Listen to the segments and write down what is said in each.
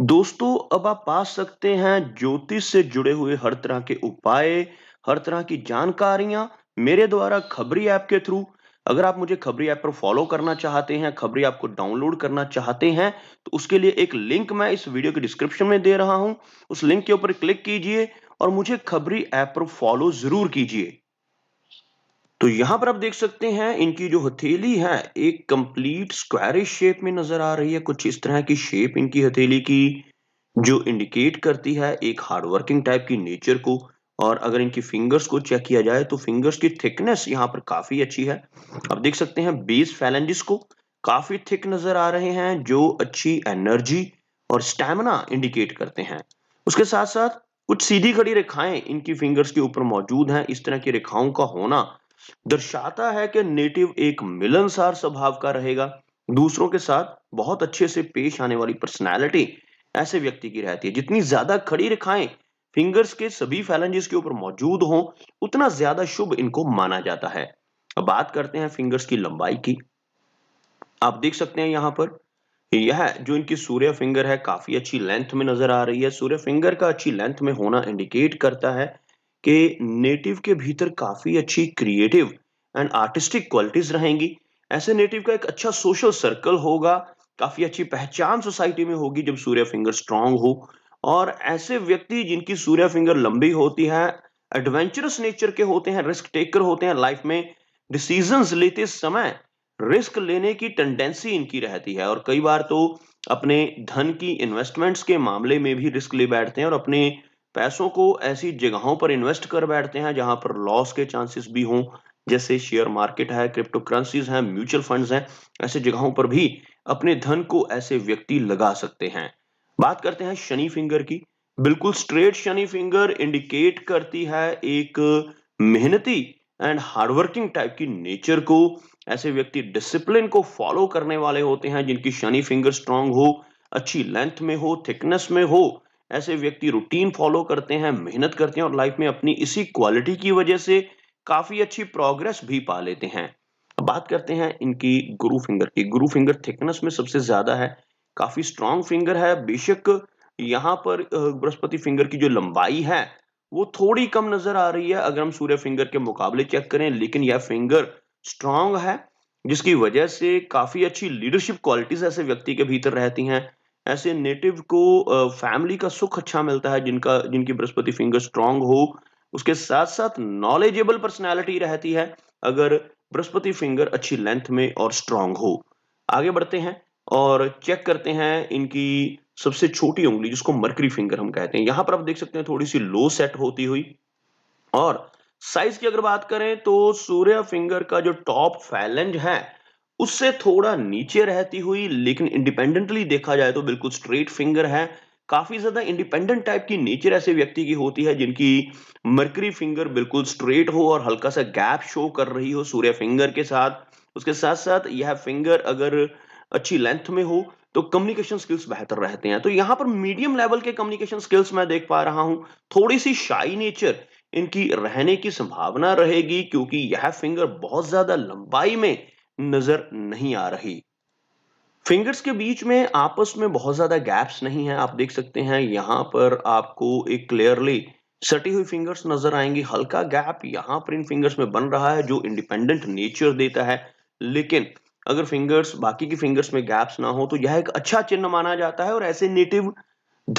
दोस्तों अब आप पा सकते हैं ज्योतिष से जुड़े हुए हर तरह के उपाय हर तरह की जानकारियां मेरे द्वारा खबरी ऐप के थ्रू अगर आप मुझे खबरी ऐप पर फॉलो करना चाहते हैं खबरी ऐप को डाउनलोड करना चाहते हैं तो उसके लिए एक लिंक मैं इस वीडियो के डिस्क्रिप्शन में दे रहा हूं उस लिंक के ऊपर क्लिक कीजिए और मुझे खबरी ऐप पर फॉलो जरूर कीजिए तो यहां पर आप देख सकते हैं इनकी जो हथेली है एक कंप्लीट स्क्वायरिश शेप में नजर आ रही है कुछ इस तरह की शेप इनकी हथेली की जो इंडिकेट करती है एक हार्ड वर्किंग टाइप की नेचर को और अगर इनकी फिंगर्स को चेक किया जाए तो फिंगर्स की थिकनेस यहाँ पर काफी अच्छी है आप देख सकते हैं बेस फैलेंजिस को काफी थिक नजर आ रहे हैं जो अच्छी एनर्जी और स्टेमिना इंडिकेट करते हैं उसके साथ साथ कुछ सीधी खड़ी रेखाएं इनकी फिंगर्स के ऊपर मौजूद हैं इस तरह की रेखाओं का होना दर्शाता है कि नेटिव एक मिलनसार स्वभाव का रहेगा दूसरों के साथ बहुत अच्छे से पेश आने वाली पर्सनैलिटी ऐसे व्यक्ति की रहती है जितनी ज्यादा खड़ी रेखाएं फिंगर्स के सभी फैलेंजेस के ऊपर मौजूद हों उतना ज्यादा शुभ इनको माना जाता है अब बात करते हैं फिंगर्स की लंबाई की आप देख सकते हैं यहां पर यह जो इनकी सूर्य फिंगर है काफी अच्छी लेंथ में नजर आ रही है सूर्य फिंगर का अच्छी लेंथ में होना इंडिकेट करता है कि नेटिव के भीतर काफ़ी अच्छी क्रिएटिव एंड आर्टिस्टिक क्वालिटीज़ रहेंगी ऐसे नेटिव का एक अच्छा सोशल सर्कल होगा काफ़ी अच्छी पहचान सोसाइटी में होगी जब सूर्य फिंगर स्ट्रांग हो और ऐसे व्यक्ति जिनकी सूर्य फिंगर लंबी होती है एडवेंचरस नेचर के होते हैं रिस्क टेकर होते हैं लाइफ में डिसीजन लेते समय रिस्क लेने की टेंडेंसी इनकी रहती है और कई बार तो अपने धन की इन्वेस्टमेंट्स के मामले में भी रिस्क ले बैठते हैं और अपने पैसों को ऐसी जगहों पर इन्वेस्ट कर बैठते हैं जहां पर लॉस के चांसेस भी हों जैसे शेयर मार्केट है क्रिप्टो करेंसीज है म्यूचुअल फंड है ऐसे जगहों पर भी अपने धन को ऐसे व्यक्ति लगा सकते हैं बात करते हैं शनि फिंगर की बिल्कुल स्ट्रेट शनि फिंगर इंडिकेट करती है एक मेहनती एंड हार्डवर्किंग टाइप की नेचर को ऐसे व्यक्ति डिसिप्लिन को फॉलो करने वाले होते हैं जिनकी शनि फिंगर स्ट्रांग हो अच्छी लेंथ में हो थिकनेस में हो ऐसे व्यक्ति रूटीन फॉलो करते हैं मेहनत करते हैं और लाइफ में अपनी इसी क्वालिटी की वजह से काफी अच्छी प्रोग्रेस भी पा लेते हैं अब बात करते हैं इनकी गुरु फिंगर की गुरु फिंगर थिकनेस में सबसे ज्यादा है काफी स्ट्रांग फिंगर है बेशक यहाँ पर बृहस्पति फिंगर की जो लंबाई है वो थोड़ी कम नजर आ रही है अगर हम सूर्य फिंगर के मुकाबले चेक करें लेकिन यह फिंगर स्ट्रांग है जिसकी वजह से काफी अच्छी लीडरशिप क्वालिटीज ऐसे व्यक्ति के भीतर रहती हैं ऐसे नेटिव को फैमिली का सुख अच्छा मिलता है जिनका जिनकी बृहस्पति फिंगर स्ट्रांग हो उसके साथ साथ नॉलेजेबल पर्सनैलिटी रहती है अगर बृहस्पति फिंगर अच्छी लेंथ में और स्ट्रांग हो आगे बढ़ते हैं और चेक करते हैं इनकी सबसे छोटी उंगली जिसको मर्करी फिंगर हम कहते हैं यहां पर आप देख सकते हैं थोड़ी सी लो सेट होती हुई और साइज की अगर बात करें तो सूर्य फिंगर का जो टॉप फैलेंज है उससे थोड़ा नीचे रहती हुई लेकिन इंडिपेंडेंटली देखा जाए तो बिल्कुल स्ट्रेट फिंगर है काफी ज्यादा इंडिपेंडेंट टाइप की नेचर ऐसे व्यक्ति की होती है जिनकी मर्करी फिंगर बिल्कुल स्ट्रेट हो और हल्का सा गैप शो कर रही हो सूर्य फिंगर के साथ उसके साथ साथ यह फिंगर अगर अच्छी लेंथ में हो तो कम्युनिकेशन स्किल्स बेहतर रहते हैं तो यहां पर मीडियम लेवल के कम्युनिकेशन स्किल्स मैं देख पा रहा हूं थोड़ी सी शाई नेचर इनकी रहने की संभावना रहेगी क्योंकि यह फिंगर बहुत ज्यादा लंबाई में नजर नहीं आ रही फिंगर्स के बीच में आपस में बहुत ज्यादा गैप्स नहीं है आप देख सकते हैं यहां पर आपको एक क्लियरली सटी हुई फिंगर्स नजर आएंगी हल्का गैप यहां पर इन फिंगर्स में बन रहा है जो इंडिपेंडेंट नेचर देता है लेकिन अगर फिंगर्स बाकी की फिंगर्स में गैप्स ना हो तो यह एक अच्छा चिन्ह माना जाता है और ऐसे नेटिव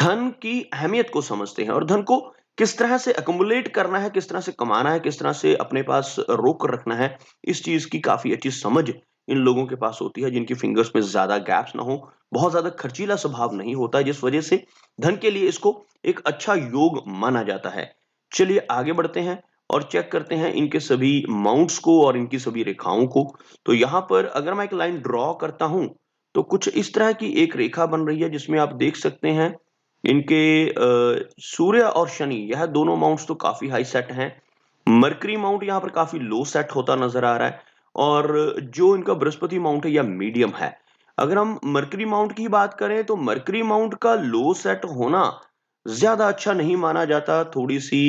धन की अहमियत को समझते हैं और धन को किस तरह से अकोमुलेट करना है किस तरह से कमाना है किस तरह से अपने पास रोक रखना है इस चीज की काफी अच्छी समझ इन लोगों के पास होती है जिनकी फिंगर्स में ज्यादा गैप्स ना हो बहुत ज्यादा खर्चीला स्वभाव नहीं होता जिस वजह से धन के लिए इसको एक अच्छा योग माना जाता है चलिए आगे बढ़ते हैं और चेक करते हैं इनके सभी माउंट्स को और इनकी सभी रेखाओं को तो यहाँ पर अगर मैं एक लाइन ड्रॉ करता हूं तो कुछ इस तरह की एक रेखा बन रही है जिसमें आप देख सकते हैं इनके सूर्य और शनि यह दोनों माउंट्स तो काफी हाई सेट हैं मरकरी माउंट यहाँ पर काफी लो सेट होता नजर आ रहा है और जो इनका बृहस्पति माउंट है यह मीडियम है अगर हम मरकरी माउंट की बात करें तो मरकरी माउंट का लो सेट होना ज्यादा अच्छा नहीं माना जाता थोड़ी सी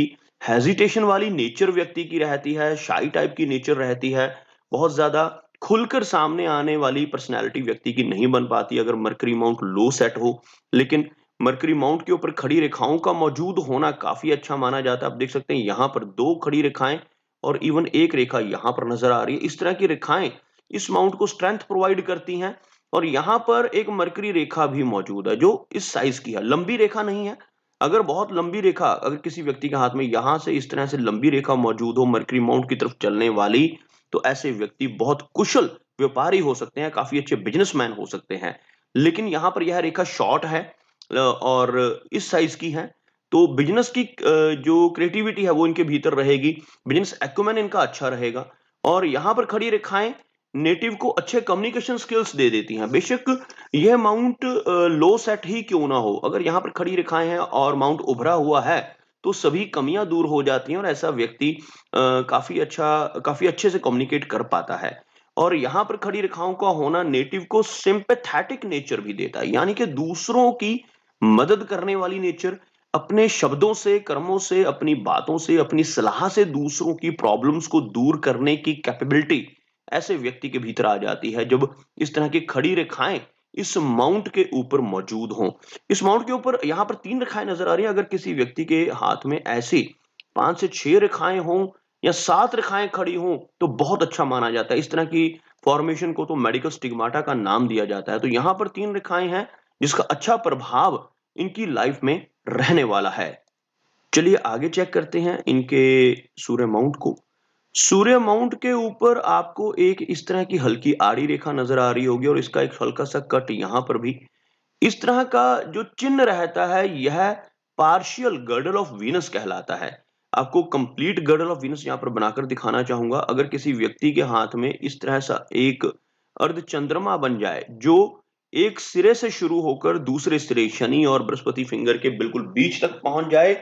हेजिटेशन वाली नेचर व्यक्ति की रहती है शाही टाइप की नेचर रहती है बहुत ज्यादा खुलकर सामने आने वाली पर्सनैलिटी व्यक्ति की नहीं बन पाती अगर मरकरी माउंट लो सेट हो लेकिन मरकरी माउंट के ऊपर खड़ी रेखाओं का मौजूद होना काफी अच्छा माना जाता है आप देख सकते हैं यहाँ पर दो खड़ी रेखाएं और इवन एक रेखा यहाँ पर नजर आ रही है इस तरह की रेखाएं इस माउंट को स्ट्रेंथ प्रोवाइड करती हैं और यहाँ पर एक मरकरी रेखा भी मौजूद है जो इस साइज की है लंबी रेखा नहीं है अगर बहुत लंबी रेखा अगर किसी व्यक्ति के हाथ में यहाँ से इस तरह से लंबी रेखा मौजूद हो मरकरी माउंट की तरफ चलने वाली तो ऐसे व्यक्ति बहुत कुशल व्यापारी हो सकते हैं काफी अच्छे बिजनेसमैन हो सकते हैं लेकिन यहाँ पर यह रेखा शॉर्ट है और इस साइज की है तो बिजनेस की जो क्रिएटिविटी है वो इनके भीतर रहेगी बिजनेस एक्यूमेन इनका अच्छा रहेगा और यहाँ पर खड़ी रेखाएं नेटिव को अच्छे कम्युनिकेशन स्किल्स दे देती हैं बेशक यह माउंट लो सेट ही क्यों ना हो अगर यहाँ पर खड़ी रेखाएं हैं और माउंट उभरा हुआ है तो सभी कमियां दूर हो जाती हैं और ऐसा व्यक्ति काफी अच्छा काफी अच्छे से कम्युनिकेट कर पाता है और यहाँ पर खड़ी रेखाओं का होना नेटिव को सिंपथेटिक नेचर भी देता है यानी कि दूसरों की मदद करने वाली नेचर अपने शब्दों से कर्मों से अपनी बातों से अपनी सलाह से दूसरों की प्रॉब्लम्स को दूर करने की कैपेबिलिटी ऐसे व्यक्ति के भीतर आ जाती है जब इस तरह की खड़ी रेखाएं इस माउंट के ऊपर मौजूद हों इस माउंट के ऊपर यहां पर तीन रेखाएं नजर आ रही है अगर किसी व्यक्ति के हाथ में ऐसी पांच से छह रेखाएं हों या सात रेखाएं खड़ी हों तो बहुत अच्छा माना जाता है इस तरह की फॉर्मेशन को तो मेडिकल स्टिग्माटा का नाम दिया जाता है तो यहां पर तीन रेखाएं हैं जिसका अच्छा प्रभाव इनकी लाइफ में रहने वाला है चलिए आगे चेक करते हैं इनके सूर्य माउंट को सूर्य माउंट के ऊपर आपको एक इस तरह की हल्की आड़ी रेखा नजर आ रही होगी और इसका एक हल्का सा कट यहां पर भी इस तरह का जो चिन्ह रहता है यह पार्शियल गर्डल ऑफ वीनस कहलाता है आपको कंप्लीट गर्डल ऑफ वीनस यहाँ पर बनाकर दिखाना चाहूंगा अगर किसी व्यक्ति के हाथ में इस तरह सा एक अर्ध चंद्रमा बन जाए जो एक सिरे से शुरू होकर दूसरे सिरे शनि और बृहस्पति फिंगर के बिल्कुल बीच तक पहुंच जाए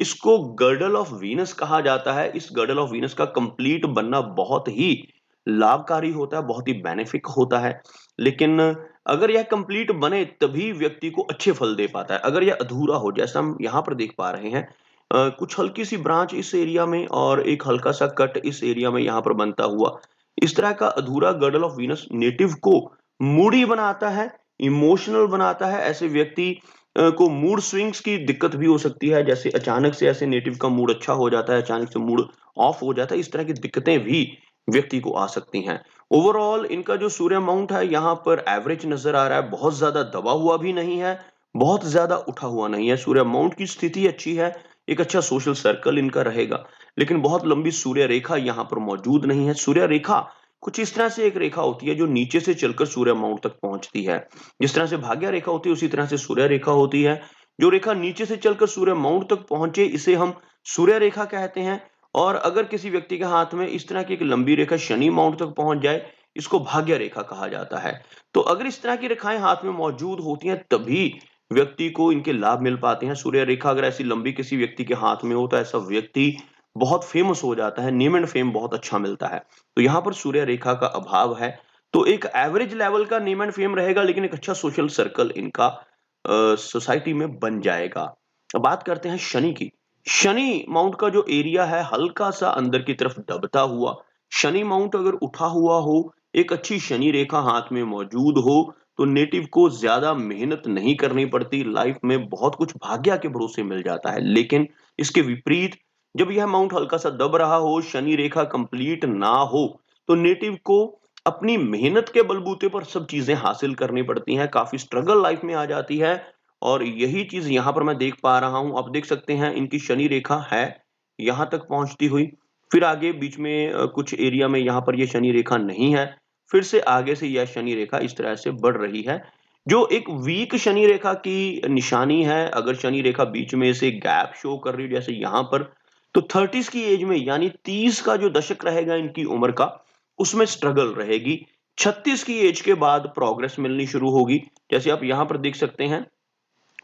इसको गर्डल ऑफ वीनस कहा जाता है इस गर्डल ऑफ वीनस का कंप्लीट बनना बहुत ही लाभकारी होता है बहुत ही बेनिफिक होता है लेकिन अगर यह कंप्लीट बने तभी व्यक्ति को अच्छे फल दे पाता है अगर यह अधूरा हो जैसा हम यहाँ पर देख पा रहे हैं आ, कुछ हल्की सी ब्रांच इस एरिया में और एक हल्का सा कट इस एरिया में यहां पर बनता हुआ इस तरह का अधूरा गर्डल ऑफ वीनस नेटिव को मूडी बनाता है इमोशनल बनाता है ऐसे व्यक्ति को मूड स्विंग्स की दिक्कत भी हो सकती है जैसे अचानक से ऐसे नेटिव का मूड अच्छा हो जाता है अचानक से मूड ऑफ हो जाता है इस तरह की दिक्कतें भी व्यक्ति को आ सकती हैं ओवरऑल इनका जो सूर्य माउंट है यहाँ पर एवरेज नजर आ रहा है बहुत ज्यादा दबा हुआ भी नहीं है बहुत ज्यादा उठा हुआ नहीं है सूर्य माउंट की स्थिति अच्छी है एक अच्छा सोशल सर्कल इनका रहेगा लेकिन बहुत लंबी सूर्य रेखा यहाँ पर मौजूद नहीं है सूर्य रेखा कुछ इस तरह से एक रेखा होती है जो नीचे से चलकर सूर्य माउंट तक पहुंचती है जिस तरह से भाग्य रेखा होती है उसी तरह से सूर्य रेखा होती है जो रेखा नीचे से चलकर सूर्य माउंट तक पहुंचे इसे हम सूर्य रेखा कहते हैं और अगर किसी व्यक्ति के हाथ में इस तरह की एक लंबी रेखा शनि माउंट तक पहुंच जाए इसको भाग्य रेखा कहा जाता है तो अगर इस तरह की रेखाएं हाथ में मौजूद होती हैं तभी व्यक्ति को इनके लाभ मिल पाते हैं सूर्य रेखा अगर ऐसी लंबी किसी व्यक्ति के हाथ में हो तो ऐसा व्यक्ति बहुत फेमस हो जाता है नेम एंड फेम बहुत अच्छा मिलता है तो यहाँ पर सूर्य रेखा का अभाव है तो एक एवरेज लेवल का नेम एंड फेम रहेगा लेकिन एक अच्छा सोशल सर्कल इनका सोसाइटी में बन जाएगा बात करते हैं शनि की शनि माउंट का जो एरिया है हल्का सा अंदर की तरफ दबता हुआ शनि माउंट अगर उठा हुआ हो एक अच्छी शनि रेखा हाथ में मौजूद हो तो नेटिव को ज्यादा मेहनत नहीं करनी पड़ती लाइफ में बहुत कुछ भाग्य के भरोसे मिल जाता है लेकिन इसके विपरीत जब यह माउंट हल्का सा दब रहा हो शनि रेखा कंप्लीट ना हो तो नेटिव को अपनी मेहनत के बलबूते पर सब चीजें हासिल करनी पड़ती हैं काफी स्ट्रगल लाइफ में आ जाती है और यही चीज यहां पर मैं देख पा रहा हूं आप देख सकते हैं इनकी शनि रेखा है यहां तक पहुंचती हुई फिर आगे बीच में कुछ एरिया में यहां पर यह शनि रेखा नहीं है फिर से आगे से यह शनि रेखा इस तरह से बढ़ रही है जो एक वीक शनि रेखा की निशानी है अगर शनि रेखा बीच में से गैप शो कर रही है जैसे यहां पर तो थर्टीज की एज में यानी तीस का जो दशक रहेगा इनकी उम्र का उसमें स्ट्रगल रहेगी छत्तीस की एज के बाद प्रोग्रेस मिलनी शुरू होगी जैसे आप यहां पर देख सकते हैं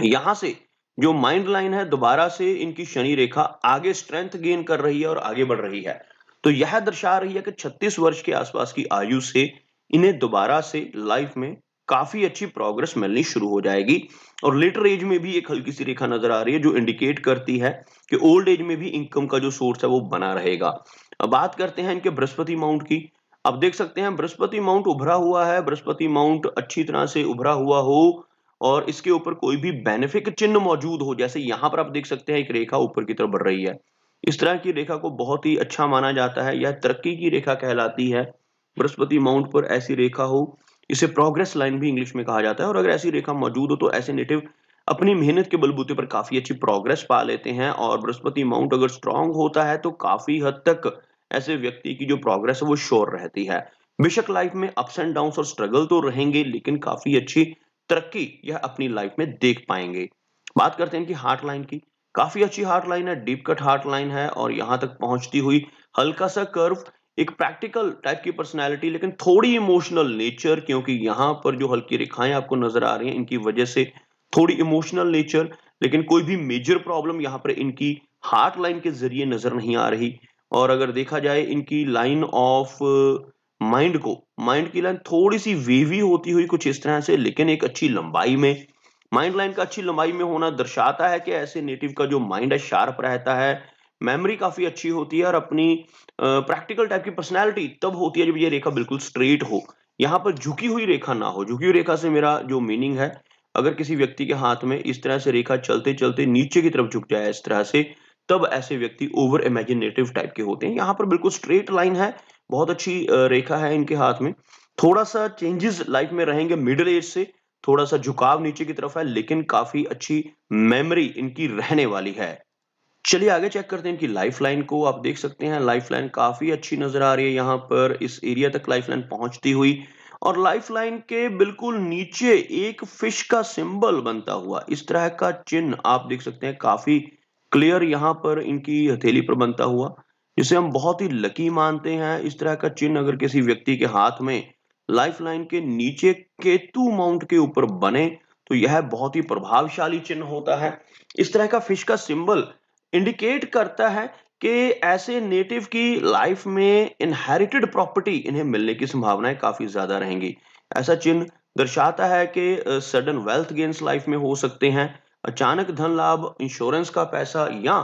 यहां से जो माइंड लाइन है दोबारा से इनकी शनि रेखा आगे स्ट्रेंथ गेन कर रही है और आगे बढ़ रही है तो यह दर्शा रही है कि 36 वर्ष के आसपास की आयु से इन्हें दोबारा से लाइफ में काफी अच्छी प्रोग्रेस मिलनी शुरू हो जाएगी और लेटर एज में भी एक हल्की सी रेखा नजर आ रही है जो इंडिकेट करती है कि ओल्ड एज में भी इनकम का जो सोर्स है वो बना रहेगा अब बात करते हैं इनके बृहस्पति माउंट की आप देख सकते हैं बृहस्पति माउंट उभरा हुआ है बृहस्पति माउंट अच्छी तरह से उभरा हुआ हो और इसके ऊपर कोई भी बेनिफिक चिन्ह मौजूद हो जैसे यहां पर आप देख सकते हैं एक रेखा ऊपर की तरफ बढ़ रही है इस तरह की रेखा को बहुत ही अच्छा माना जाता है यह तरक्की की रेखा कहलाती है बृहस्पति माउंट पर ऐसी रेखा हो इसे प्रोग्रेस लाइन भी इंग्लिश में कहा जाता है और अगर ऐसी रेखा मौजूद हो तो ऐसे नेटिव अपनी मेहनत के बलबूते पर काफी अच्छी प्रोग्रेस पा लेते हैं और बृहस्पति माउंट अगर स्ट्रांग होता है तो काफी हद तक ऐसे व्यक्ति की जो प्रोग्रेस है वो श्योर रहती है बेशक लाइफ में अप्स एंड डाउन और स्ट्रगल तो रहेंगे लेकिन काफी अच्छी तरक्की यह अपनी लाइफ में देख पाएंगे बात करते हैं इनकी हार्ट लाइन की काफी अच्छी हार्ट लाइन है डीप कट हार्ट लाइन है और यहां तक पहुंचती हुई हल्का सा कर्व एक प्रैक्टिकल टाइप की पर्सनैलिटी लेकिन थोड़ी इमोशनल नेचर क्योंकि यहाँ पर जो हल्की रेखाएं आपको नजर आ रही हैं इनकी वजह से थोड़ी इमोशनल नेचर लेकिन कोई भी मेजर प्रॉब्लम यहां पर इनकी हार्ट लाइन के जरिए नजर नहीं आ रही और अगर देखा जाए इनकी लाइन ऑफ माइंड को माइंड की लाइन थोड़ी सी वेवी होती हुई कुछ इस तरह से लेकिन एक अच्छी लंबाई में माइंड लाइन का अच्छी लंबाई में होना दर्शाता है कि ऐसे नेटिव का जो माइंड है शार्प रहता है मेमोरी काफी अच्छी होती है और अपनी प्रैक्टिकल टाइप की पर्सनैलिटी तब होती है जब ये रेखा बिल्कुल स्ट्रेट हो यहाँ पर झुकी हुई रेखा ना हो झुकी हुई रेखा से मेरा जो मीनिंग है अगर किसी व्यक्ति के हाथ में इस तरह से रेखा चलते चलते नीचे की तरफ झुक जाए इस तरह से तब ऐसे व्यक्ति ओवर इमेजिनेटिव टाइप के होते हैं यहाँ पर बिल्कुल स्ट्रेट लाइन है बहुत अच्छी रेखा है इनके हाथ में थोड़ा सा चेंजेस लाइफ में रहेंगे मिडिल एज से थोड़ा सा झुकाव नीचे की तरफ है लेकिन काफी अच्छी मेमोरी इनकी रहने वाली है चलिए आगे चेक करते हैं इनकी लाइफलाइन को आप देख सकते हैं लाइफलाइन काफी अच्छी नजर आ रही है यहाँ पर इस एरिया तक लाइफलाइन पहुंचती हुई और लाइफलाइन के बिल्कुल नीचे एक फिश का सिंबल बनता हुआ इस तरह का चिन्ह आप देख सकते हैं काफी क्लियर यहाँ पर इनकी हथेली पर बनता हुआ जिसे हम बहुत ही लकी मानते हैं इस तरह का चिन्ह अगर किसी व्यक्ति के हाथ में लाइफलाइन के नीचे केतु माउंट के ऊपर बने तो यह बहुत ही प्रभावशाली चिन्ह होता है इस तरह का फिश का सिंबल इंडिकेट करता है कि ऐसे नेटिव की लाइफ में इनहेरिटेड प्रॉपर्टी इन्हें मिलने की संभावनाएं काफी ज्यादा रहेंगी ऐसा चिन्ह दर्शाता है कि सडन वेल्थ गेन्स लाइफ में हो सकते हैं अचानक धन लाभ इंश्योरेंस का पैसा या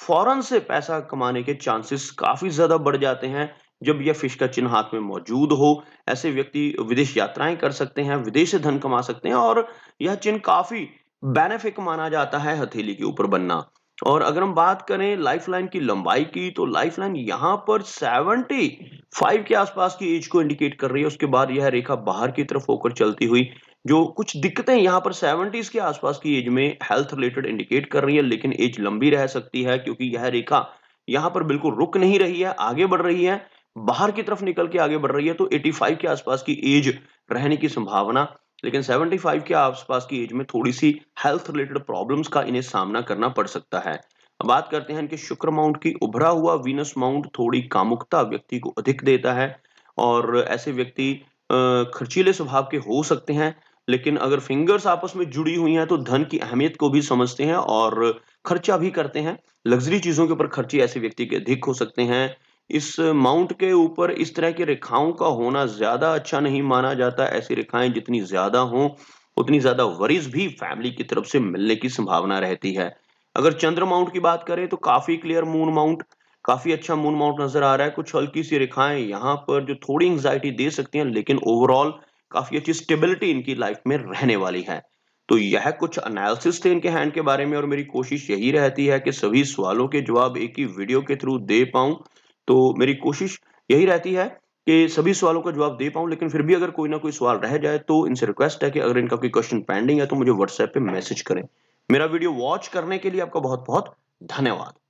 फॉरन से पैसा कमाने के चांसेस काफी ज्यादा बढ़ जाते हैं जब यह फिश का चिन्ह हाथ में मौजूद हो ऐसे व्यक्ति विदेश यात्राएं कर सकते हैं विदेश से धन कमा सकते हैं और यह चिन्ह काफी बेनिफिक माना जाता है हथेली के ऊपर बनना और अगर हम बात करें लाइफलाइन की लंबाई की तो लाइफलाइन यहां पर 75 के आसपास की एज को इंडिकेट कर रही है उसके बाद यह रेखा बाहर की तरफ होकर चलती हुई जो कुछ दिक्कतें यहाँ पर 70s के आसपास की एज में हेल्थ रिलेटेड इंडिकेट कर रही है लेकिन एज लंबी रह सकती है क्योंकि यह रेखा यहाँ पर बिल्कुल रुक नहीं रही है आगे बढ़ रही है बाहर की तरफ निकल के आगे बढ़ रही है तो 85 के आसपास की एज रहने की संभावना लेकिन 75 के आसपास की एज में थोड़ी सी हेल्थ रिलेटेड प्रॉब्लम्स का इन्हें सामना करना पड़ सकता है बात करते हैं इनके शुक्र माउंट की उभरा हुआ वीनस माउंट थोड़ी कामुकता व्यक्ति को अधिक देता है और ऐसे व्यक्ति खर्चीले स्वभाव के हो सकते हैं लेकिन अगर फिंगर्स आपस में जुड़ी हुई हैं तो धन की अहमियत को भी समझते हैं और खर्चा भी करते हैं लग्जरी चीजों के ऊपर खर्चे ऐसे व्यक्ति के अधिक हो सकते हैं इस माउंट के ऊपर इस तरह की रेखाओं का होना ज़्यादा अच्छा नहीं माना जाता ऐसी रेखाएं जितनी ज़्यादा हों उतनी ज़्यादा वरीज भी फैमिली की तरफ से मिलने की संभावना रहती है अगर चंद्र माउंट की बात करें तो काफ़ी क्लियर मून माउंट काफ़ी अच्छा मून माउंट नज़र आ रहा है कुछ हल्की सी रेखाएं यहाँ पर जो थोड़ी एंग्जाइटी दे सकती हैं लेकिन ओवरऑल काफ़ी अच्छी स्टेबिलिटी इनकी लाइफ में रहने वाली है तो यह कुछ एनालिसिस थे इनके हैंड के बारे में और मेरी कोशिश यही रहती है कि सभी सवालों के जवाब एक ही वीडियो के थ्रू दे पाऊं तो मेरी कोशिश यही रहती है कि सभी सवालों का जवाब दे पाऊं लेकिन फिर भी अगर कोई ना कोई सवाल रह जाए तो इनसे रिक्वेस्ट है कि अगर इनका कोई क्वेश्चन पेंडिंग है तो मुझे व्हाट्सएप पे मैसेज करें मेरा वीडियो वॉच करने के लिए आपका बहुत बहुत धन्यवाद